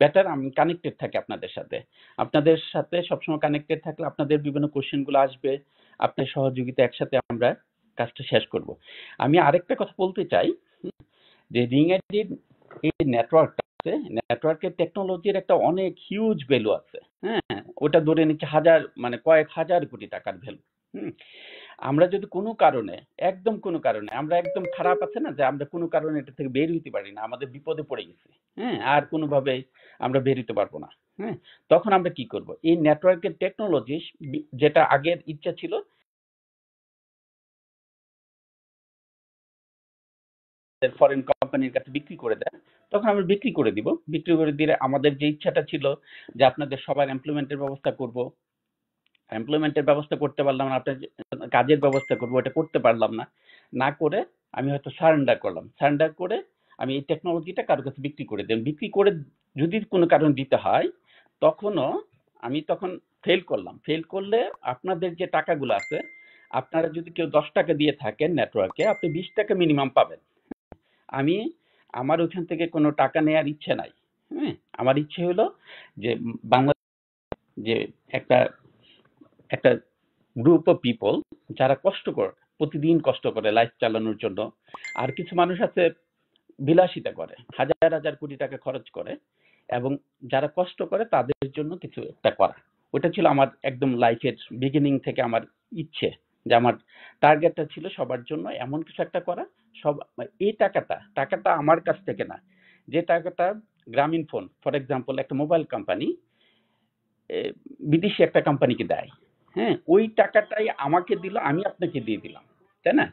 better আমি connected থাকি আপনাদের সাথে আপনাদের সাথে সবসময় কানেক্টেড থাকলে আপনাদের বিভিন্ন কোশ্চেনগুলো আসবে আপনার সহযোগিতা একসাথে আমরা কাজটা শেষ করব আমি আরেকটা কথা বলতে চাই যে রিং এর এই নেটওয়ার্কটা আছে নেটওয়ার্কের টেকনোলজির একটা অনেক হিউজ ভ্যালু আছে হ্যাঁ ওটা ধরে নিচ্ছে হাজার মানে কয়েক হাজার কোটি টাকার ভ্যালু হুম আমরা যদি কোনো কারণে একদম কোনো কারণে আমরা একদম খারাপ আছে না যে আমরা কোনো কারণে এটা থেকে বের হইতে পারি না আমাদের বিপদে পড়ে গেছি হ্যাঁ আর কোনোভাবে আমরা বের হইতে পারবো না হ্যাঁ তখন আমরা কি করব এই নেটওয়ার্কের টেকনোলজি যেটা আগের ইচ্ছা ছিল ফরেন কোম্পানির কাছে বিক্রি করে দেয় তখন আমরা বিক্রি করে দিব বিক্রি করে দিলে আমাদের যে ইচ্ছাটা ছিল যে আপনাদের সবার এমপ্লয়মেন্টের ব্যবস্থা করব এমপ্লয়মেন্টের ব্যবস্থা করতে পারলাম না আপনার কাজের ব্যবস্থা করবো এটা করতে পারলাম না না করে আমি হয়তো সারেন্ডার করলাম সারেন্ডার করে আমি এই টেকনোলজিটা কারোর কাছে বিক্রি করে দিলাম বিক্রি করে যদি কোনো কারণ দিতে হয় তখনও আমি তখন ফেল করলাম ফেল করলে আপনাদের যে টাকাগুলো আছে আপনারা যদি কেউ দশ টাকা দিয়ে থাকেন নেটওয়ার্কে আপনি বিশ টাকা মিনিমাম পাবেন আমি আমার ওইখান থেকে কোনো টাকা নেওয়ার ইচ্ছে নাই হ্যাঁ আমার ইচ্ছে হলো যে বাংলা যে একটা একটা গ্রুপ অফ পিপল যারা কষ্টকর প্রতিদিন কষ্ট করে লাইফ চালানোর জন্য আর কিছু মানুষ আছে বিলাসিতা করে হাজার হাজার কোটি টাকা খরচ করে এবং যারা কষ্ট করে তাদের জন্য কিছু একটা করা ওটা ছিল আমার একদম লাইফের বিগিনিং থেকে আমার ইচ্ছে যে আমার টার্গেটটা ছিল সবার জন্য এমন কিছু একটা করা সব এই টাকাটা টাকাটা আমার কাছ থেকে না যে টাকাটা গ্রামীণ ফোন ফর এক্সাম্পল একটা মোবাইল কোম্পানি বিদেশি একটা কোম্পানিকে দেয় হ্যাঁ ওই টাকাটাই আমাকে দিল আমি আপনাকে দিয়ে দিলাম তাই না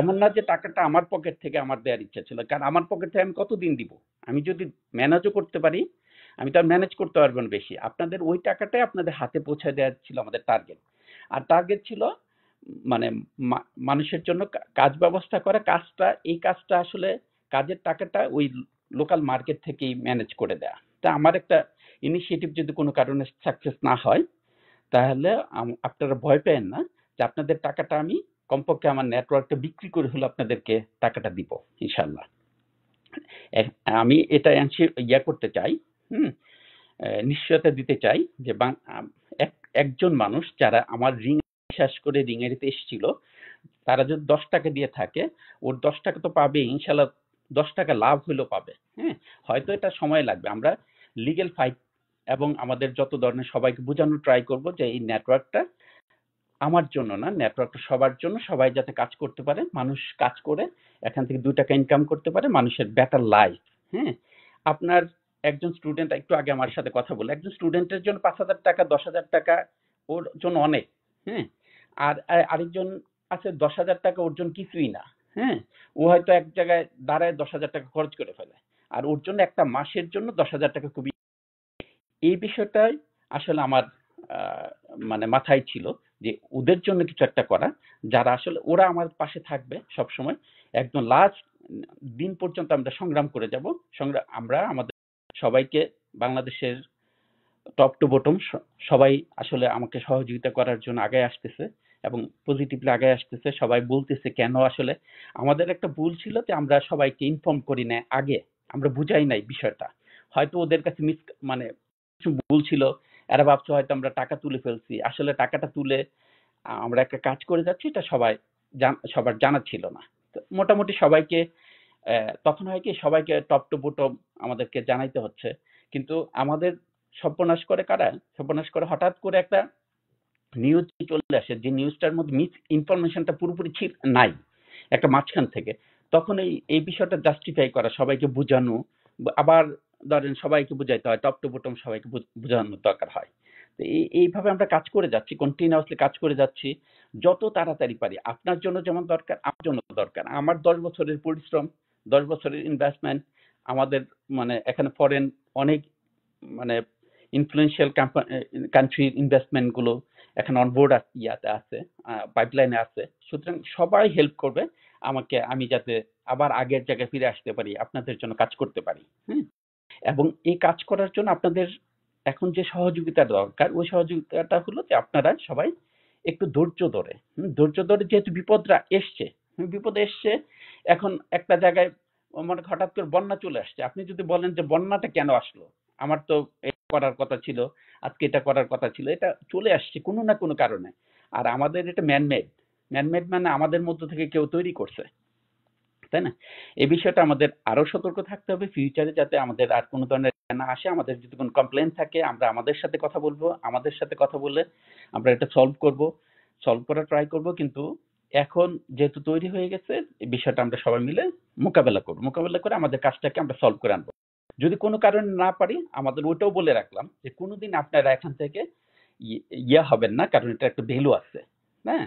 এমন না যে টাকাটা আমার পকেট থেকে আমার দেওয়ার ইচ্ছা ছিল কারণ আমার পকেট থেকে আমি কতদিন দিব আমি যদি ম্যানেজও করতে পারি আমি তো ম্যানেজ করতে পারবো না বেশি আপনাদের ওই টাকাটাই আপনাদের হাতে পৌঁছে দেওয়ার ছিল আমাদের টার্গেট আর টার্গেট ছিল মানে মানুষের জন্য কাজ ব্যবস্থা করা কাজটা এই কাজটা আসলে কাজের টাকাটা ওই লোকাল মার্কেট থেকেই ম্যানেজ করে দেয়া তা আমার একটা ইনিশিয়েটিভ যদি কোনো কারণে সাকসেস না হয় তাহলে আপনারা ভয় পেন না যে আপনাদের টাকাটা আমি কমপক্ষে আমার নেটওয়ার্কটা বিক্রি করে হলে আপনাদেরকে টাকাটা দিব ইনশাল্লাহ আমি এটা ইয়া করতে চাই হুম নিশ্চয়তা দিতে চাই যে একজন মানুষ যারা আমার রিং বিশ্বাস করে রিঙেরিতে এসেছিল তারা যদি দশ টাকা দিয়ে থাকে ওর দশ টাকা তো পাবে ইনশাল্লাহ দশ টাকা লাভ হলেও পাবে হ্যাঁ হয়তো এটা সময় লাগবে আমরা লিগেল ফাইট এবং আমাদের যত ধরনের সবাইকে বোঝানোর ট্রাই করব যে এই নেটওয়ার্কটা আমার জন্য না নেটওয়ার্কটা সবার জন্য সবাই যাতে কাজ করতে পারে মানুষ কাজ করে এখান থেকে দু টাকা ইনকাম করতে পারে মানুষের বেটার লাইফ হ্যাঁ আপনার একজন স্টুডেন্ট একটু আগে আমার সাথে কথা বলে একজন স্টুডেন্টের জন্য পাঁচ হাজার টাকা দশ হাজার টাকা ওর জন্য অনেক হ্যাঁ আর আরেকজন আছে দশ হাজার টাকা ওর জন্য কিছুই না হ্যাঁ ও হয়তো এক জায়গায় দাঁড়ায় দশ হাজার টাকা খরচ করে ফেলে আর ওর জন্য একটা মাসের জন্য দশ হাজার টাকা খুবই এই বিষয়টাই আসলে আমার মানে মাথায় ছিল যে ওদের জন্য কিছু একটা করা যারা আসলে ওরা আমার পাশে থাকবে সব সময় একদম লাস্ট দিন পর্যন্ত আমরা সংগ্রাম করে যাব সংগ্রাম আমরা আমাদের সবাইকে বাংলাদেশের টপ টু বটম সবাই আসলে আমাকে সহযোগিতা করার জন্য আগে আসতেছে এবং পজিটিভলি আগে আসতেছে সবাই বলতেছে কেন আসলে আমাদের একটা ভুল ছিল যে আমরা সবাইকে ইনফর্ম করি না আগে আমরা বুঝাই নাই বিষয়টা হয়তো ওদের কাছে মিস মানে কিছু ভুল ছিল এরা ভাবছে হয়তো আমরা টাকা তুলে ফেলছি আসলে টাকাটা তুলে আমরা একটা কাজ করে যাচ্ছি এটা সবাই সবার জানা ছিল না মোটামুটি সবাইকে তখন হয় কি সবাইকে টপ টু বটম আমাদেরকে জানাইতে হচ্ছে কিন্তু আমাদের সর্বনাশ করে কারা সর্বনাশ করে হঠাৎ করে একটা নিউজ চলে আসে যে নিউজটার মধ্যে মিস ইনফরমেশনটা পুরোপুরি ছিল নাই একটা মাঝখান থেকে তখন এই এই বিষয়টা জাস্টিফাই করা সবাইকে বোঝানো আবার ধরেন সবাইকে বুঝাইতে হয় টপ টু বটম সবাইকে বোঝানোর দরকার হয় তো এইভাবে আমরা কাজ করে যাচ্ছি কন্টিনিউসলি কাজ করে যাচ্ছি যত তাড়াতাড়ি পারি আপনার জন্য যেমন দরকার আমার জন্য দরকার আমার দশ বছরের পরিশ্রম দশ বছরের ইনভেস্টমেন্ট আমাদের মানে এখানে ফরেন অনেক মানে ইনফ্লুয়েন্সিয়াল কান্ট্রির ইনভেস্টমেন্টগুলো এখন অনবোর্ড ইয়াতে আছে পাইপলাইনে আছে সুতরাং সবাই হেল্প করবে আমাকে আমি যাতে আবার আগের জায়গায় ফিরে আসতে পারি আপনাদের জন্য কাজ করতে পারি হুম এবং এই কাজ করার জন্য আপনাদের এখন যে সহযোগিতা দরকার ওই সহযোগিতাটা হলো যে আপনারা সবাই একটু ধৈর্য ধরে ধৈর্য ধরে যেহেতু বিপদরা এসছে বিপদ এসছে এখন একটা জায়গায় মানে হঠাৎ করে বন্যা চলে আসছে আপনি যদি বলেন যে বন্যাটা কেন আসলো আমার তো করার কথা ছিল আজকে এটা করার কথা ছিল এটা চলে আসছে কোনো না কোনো কারণে আর আমাদের এটা ম্যানমেড ম্যানমেড মানে আমাদের মধ্য থেকে কেউ তৈরি করছে তাই না এই বিষয়টা আমাদের আরো সতর্ক থাকতে হবে ফিউচারে যাতে আমাদের আর কোনো ধরনের না আসে আমাদের যদি কোনো কমপ্লেন থাকে আমরা আমাদের সাথে কথা বলবো আমাদের সাথে কথা বলে আমরা এটা সলভ করব সলভ করার ট্রাই করব কিন্তু এখন যেহেতু তৈরি হয়ে গেছে এই বিষয়টা আমরা সবাই মিলে মোকাবেলা করব মোকাবেলা করে আমাদের কাজটাকে আমরা সলভ করে আনবো যদি কোনো কারণে না পারি আমাদের ওটাও বলে রাখলাম যে কোনোদিন আপনারা এখান থেকে ইয়ে, ইয়ে হবেন না কারণ এটা একটা ভ্যালু আছে হ্যাঁ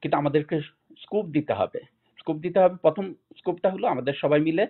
কিন্তু আমাদেরকে স্কোপ দিতে হবে স্কোপ দিতে হবে প্রথম স্কোপটা হলো আমাদের সবাই মিলে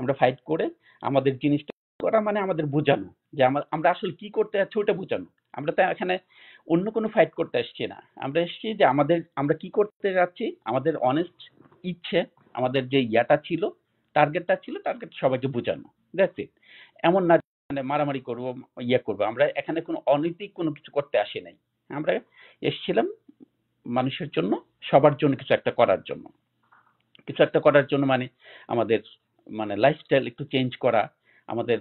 আমরা ফাইট করে আমাদের জিনিসটা করা মানে আমাদের বোঝানো যে আমরা আসলে কি করতে যাচ্ছি ওটা বোঝানো আমরা তো এখানে অন্য কোনো ফাইট করতে আসছি না আমরা এসছি যে আমাদের আমরা কি করতে যাচ্ছি আমাদের অনেস্ট ইচ্ছে আমাদের যে ইয়াটা ছিল টার্গেটটা ছিল টার্গেট সবাইকে বোঝানো দেখছি এমন না মানে মারামারি করবো ইয়ে করবো আমরা এখানে কোনো অনৈতিক কোনো কিছু করতে আসি নাই আমরা এসছিলাম মানুষের জন্য সবার জন্য কিছু একটা করার জন্য কিছু একটা করার জন্য মানে আমাদের মানে লাইফস্টাইল একটু চেঞ্জ করা আমাদের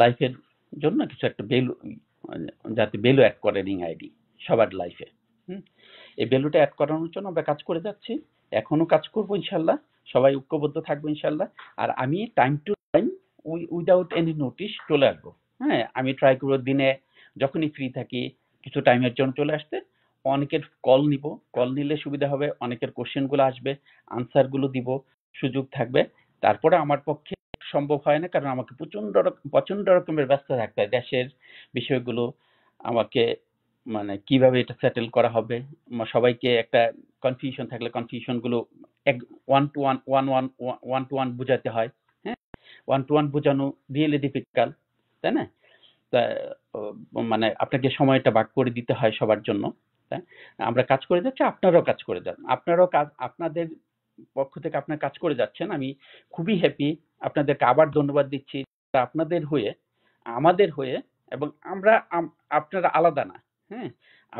লাইফের মানে জন্য কিছু একটা ভ্যালু যাতে ভ্যালু অ্যাড করে রিং আইডি সবার লাইফে হুম এই ভ্যালুটা অ্যাড করানোর জন্য আমরা কাজ করে যাচ্ছি এখনও কাজ করবো ইনশাল্লাহ সবাই ঐক্যবদ্ধ থাকবো ইনশাল্লাহ আর আমি time to time without any notice চলে আসবো হ্যাঁ আমি ট্রাই করবো দিনে যখনই ফ্রি থাকি কিছু টাইমের জন্য চলে আসতে অনেকের কল নিব কল নিলে সুবিধা হবে অনেকের কোশ্চেনগুলো আসবে আনসারগুলো দিব সুযোগ থাকবে তারপরে আমার পক্ষে সম্ভব হয় না কারণ আমাকে প্রচণ্ড প্রচণ্ড রকমের ব্যস্ত থাকতে হয় দেশের বিষয়গুলো আমাকে মানে কিভাবে এটা সেটেল করা হবে সবাইকে একটা কনফিউশন থাকলে কনফিউশনগুলো এক one to one one one one to one বোঝাতে হয় হ্যাঁ ওয়ান টু ওয়ান বোঝানো রিয়েলি ডিফিকাল্ট তাই না মানে আপনাকে সময়টা বাক করে দিতে হয় সবার জন্য হ্যাঁ আমরা কাজ করে যাচ্ছি আপনারাও কাজ করে যান আপনারাও কাজ আপনাদের পক্ষ থেকে আপনারা কাজ করে যাচ্ছেন আমি খুবই হ্যাপি আপনাদেরকে আবার ধন্যবাদ দিচ্ছি আপনাদের হয়ে আমাদের হয়ে এবং আমরা আপনারা আলাদা না হ্যাঁ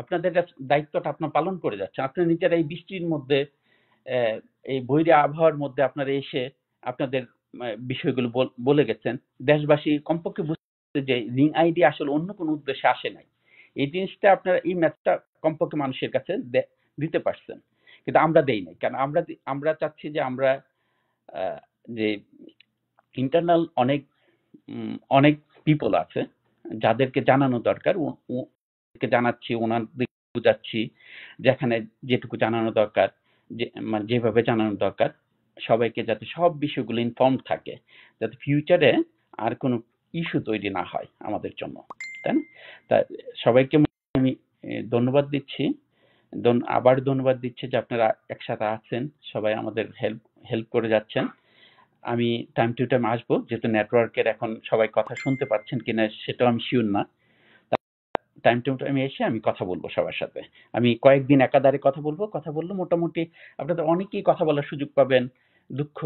আপনাদের দায়িত্বটা আপনার পালন করে যাচ্ছে আপনারা নিজেরা এই বৃষ্টির মধ্যে এই বৈরী আবহাওয়ার মধ্যে আপনারা এসে আপনাদের বিষয়গুলো বলে গেছেন দেশবাসী কমপক্ষে বুঝতে যে রিং আইডি আসলে অন্য কোনো উদ্দেশ্যে আসে নাই এই জিনিসটা আপনারা এই ম্যাথটা কমপক্ষে মানুষের কাছে দিতে পারছেন কিন্তু আমরা দেই নাই কারণ আমরা আমরা চাচ্ছি যে আমরা যে ইন্টারনাল অনেক অনেক পিপল আছে যাদেরকে জানানো দরকার জানাচ্ছি ওনাদের বোঝাচ্ছি যেখানে যেটুকু জানানো দরকার যে মানে যেভাবে জানানো দরকার সবাইকে যাতে সব বিষয়গুলো ইনফর্ম থাকে যাতে ফিউচারে আর কোনো ইস্যু তৈরি না হয় আমাদের জন্য করতেন তা সবাইকে আমি ধন্যবাদ দিচ্ছি আবার ধন্যবাদ দিচ্ছি যে আপনারা একসাথে আছেন সবাই আমাদের হেল্প হেল্প করে যাচ্ছেন আমি টাইম টু টাইম আসবো যেহেতু নেটওয়ার্কের এখন সবাই কথা শুনতে পাচ্ছেন কিনা সেটাও আমি শিওর না টাইম টু টাইম এসে আমি কথা বলবো সবার সাথে আমি কয়েকদিন একাধারে কথা বলবো কথা বললে মোটামুটি আপনাদের অনেকেই কথা বলার সুযোগ পাবেন দুঃখ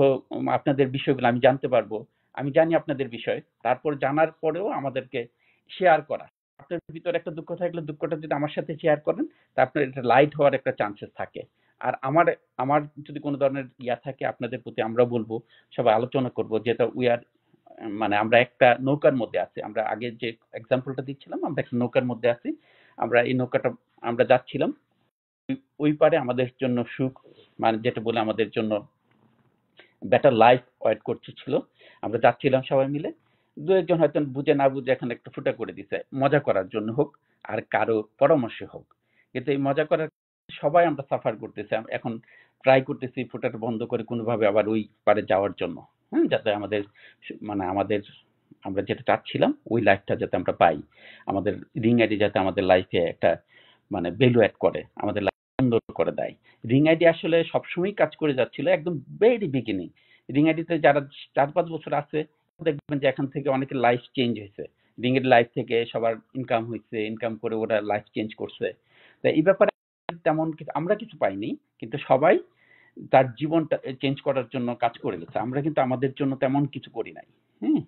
আপনাদের বিষয়গুলো আমি জানতে পারবো আমি জানি আপনাদের বিষয় তারপর জানার পরেও আমাদেরকে শেয়ার করা আপনার ভিতরে একটা দুঃখ থাকলে দুঃখটা যদি আমার সাথে শেয়ার করেন তা আপনার এটা লাইট হওয়ার একটা চান্সেস থাকে আর আমার আমার যদি কোনো ধরনের ইয়া থাকে আপনাদের প্রতি আমরা বলবো সবাই আলোচনা করব যেটা উই আর মানে আমরা একটা নৌকার মধ্যে আছি আমরা আগে যে এক্সাম্পলটা দিচ্ছিলাম আমরা একটা নৌকার মধ্যে আছি আমরা এই নৌকাটা আমরা যাচ্ছিলাম ওই পারে আমাদের জন্য সুখ মানে যেটা বলে আমাদের জন্য বেটার লাইফ ওয়েট ছিল আমরা যাচ্ছিলাম সবাই মিলে দু একজন হয়তো বুঝে না বুঝে এখানে একটু ফুটা করে দিছে মজা করার জন্য হোক আর কারো পরামর্শে হোক কিন্তু এই মজা করার সবাই আমরা সাফার করতেছি এখন ট্রাই করতেছি ফুটাটা বন্ধ করে কোনোভাবে আবার ওই পারে যাওয়ার জন্য হ্যাঁ যাতে আমাদের মানে আমাদের আমরা যেটা চাচ্ছিলাম ওই লাইফটা যাতে আমরা পাই আমাদের রিং আইডি যাতে আমাদের লাইফে একটা মানে ভ্যালু অ্যাড করে আমাদের সুন্দর করে দেয় রিং আইডি আসলে সবসময় কাজ করে যাচ্ছিল একদম ভেরি বিগিনিং রিং আইডিতে যারা চার পাঁচ বছর আছে দেখবেন যে এখান থেকে অনেকের লাইফ চেঞ্জ হয়েছে রিঙের লাইফ থেকে সবার ইনকাম হয়েছে ইনকাম করে ওরা লাইফ চেঞ্জ করছে তো এই ব্যাপারে তেমন কিছু আমরা কিছু পাইনি কিন্তু সবাই তার জীবনটা চেঞ্জ করার জন্য কাজ করে গেছে আমরা কিন্তু আমাদের জন্য তেমন কিছু করি নাই হ্যাঁ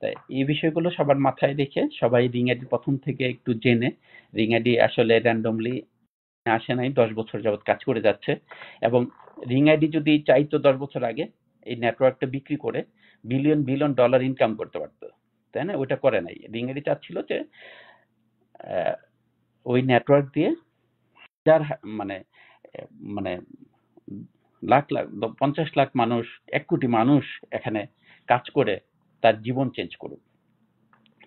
তাই এই বিষয়গুলো সবার মাথায় রেখে সবাই রিং আইডি প্রথম থেকে একটু জেনে রিং আইডি আসলে র্যান্ডমলি আসে নাই দশ বছর যাবৎ কাজ করে যাচ্ছে এবং রিং আইডি যদি চাইতো দশ বছর আগে এই নেটওয়ার্কটা বিক্রি করে বিলিয়ন বিলিয়ন ডলার ইনকাম করতে পারতো তাই না ওইটা করে নাই রিঙ্গেরি চাচ্ছিল যে ওই নেটওয়ার্ক দিয়ে যার মানে মানে লাখ লাখ পঞ্চাশ লাখ মানুষ এক কোটি মানুষ এখানে কাজ করে তার জীবন চেঞ্জ করুক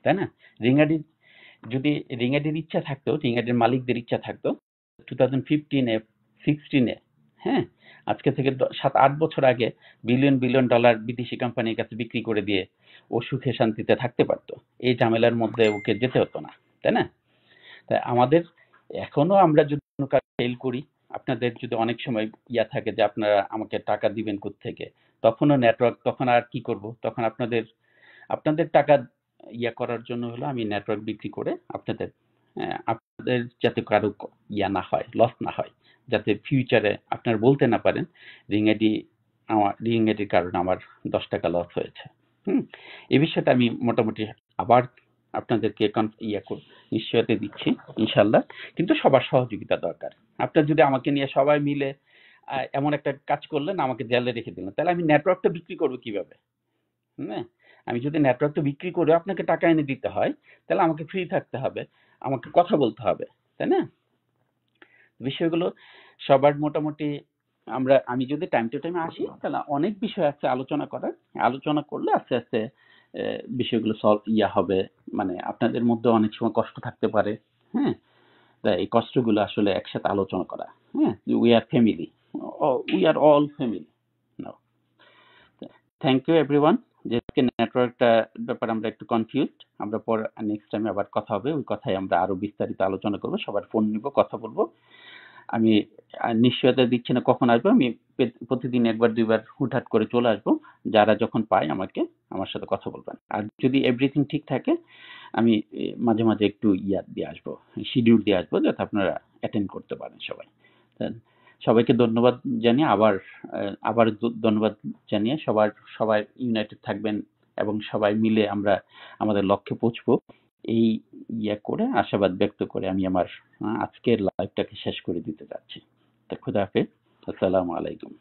তাই না রিঙ্গাডি যদি রিঙ্গাডির ইচ্ছা থাকতো রিঙ্গাডির মালিকদের ইচ্ছা থাকতো টু থাউজেন্ড ফিফটিনে সিক্সটিনে হ্যাঁ আজকে থেকে সাত আট বছর আগে বিলিয়ন বিলিয়ন ডলার বিদেশি কোম্পানির কাছে বিক্রি করে দিয়ে ও সুখে শান্তিতে থাকতে পারত এই ঝামেলার মধ্যে ওকে যেতে হতো না তাই না তাই আমাদের এখনো আমরা যদি কোনো কাজ ফেল করি আপনাদের যদি অনেক সময় ইয়া থাকে যে আপনারা আমাকে টাকা দিবেন থেকে তখনও নেটওয়ার্ক তখন আর কি করব তখন আপনাদের আপনাদের টাকা ইয়া করার জন্য হলো আমি নেটওয়ার্ক বিক্রি করে আপনাদের আপনাদের যাতে কারো ইয়া না হয় লস না হয় যাতে ফিউচারে আপনার বলতে না পারেন রিংয়েডি আমার রিঙ্গাটির কারণে আমার দশ টাকা লস হয়েছে হুম এ বিষয়টা আমি মোটামুটি আবার আপনাদেরকে ইয়া নিশ্চয়তা দিচ্ছি ইনশাল্লাহ কিন্তু সবার সহযোগিতা দরকার আপনার যদি আমাকে নিয়ে সবাই মিলে এমন একটা কাজ করলেন আমাকে জেলে রেখে দিলেন তাহলে আমি নেটওয়ার্কটা বিক্রি করবো কিভাবে হ্যাঁ আমি যদি নেটওয়ার্কটা বিক্রি করে আপনাকে টাকা এনে দিতে হয় তাহলে আমাকে ফ্রি থাকতে হবে আমাকে কথা বলতে হবে তাই না বিষয়গুলো সবার মোটামুটি আমরা আমি যদি টাইম টু টাইম আসি তাহলে অনেক বিষয় আছে আলোচনা করার আলোচনা করলে আস্তে আস্তে বিষয়গুলো সলভ ইয়া হবে মানে আপনাদের মধ্যে অনেক সময় কষ্ট থাকতে পারে হ্যাঁ তাই এই কষ্টগুলো আসলে একসাথে আলোচনা করা হ্যাঁ we are family we are all family now thank you everyone যে নেটওয়ার্কটা ব্যাপারে আমরা একটু কনফিউজ আমরা পর নেক্সট টাইমে আবার কথা হবে ওই কথায় আমরা আরও বিস্তারিত আলোচনা করব সবার ফোন নিব কথা বলবো আমি নিশ্চয়তা দিচ্ছি না কখন আসবো আমি প্রতিদিন একবার দুইবার হুটহাট করে চলে আসবো যারা যখন পায় আমাকে আমার সাথে কথা বলবেন আর যদি এভরিথিং ঠিক থাকে আমি মাঝে মাঝে একটু ইয়াদ দিয়ে আসবো শিডিউল দিয়ে আসবো যাতে আপনারা অ্যাটেন্ড করতে পারেন সবাই সবাইকে ধন্যবাদ জানিয়ে আবার আবার ধন্যবাদ জানিয়ে সবার সবাই ইউনাইটেড থাকবেন এবং সবাই মিলে আমরা আমাদের লক্ষ্যে পৌঁছব এই ইয়ে করে আশাবাদ ব্যক্ত করে আমি আমার আজকের লাইভটাকে শেষ করে দিতে যাচ্ছি তো খুদা হাফেজ আসসালামু আলাইকুম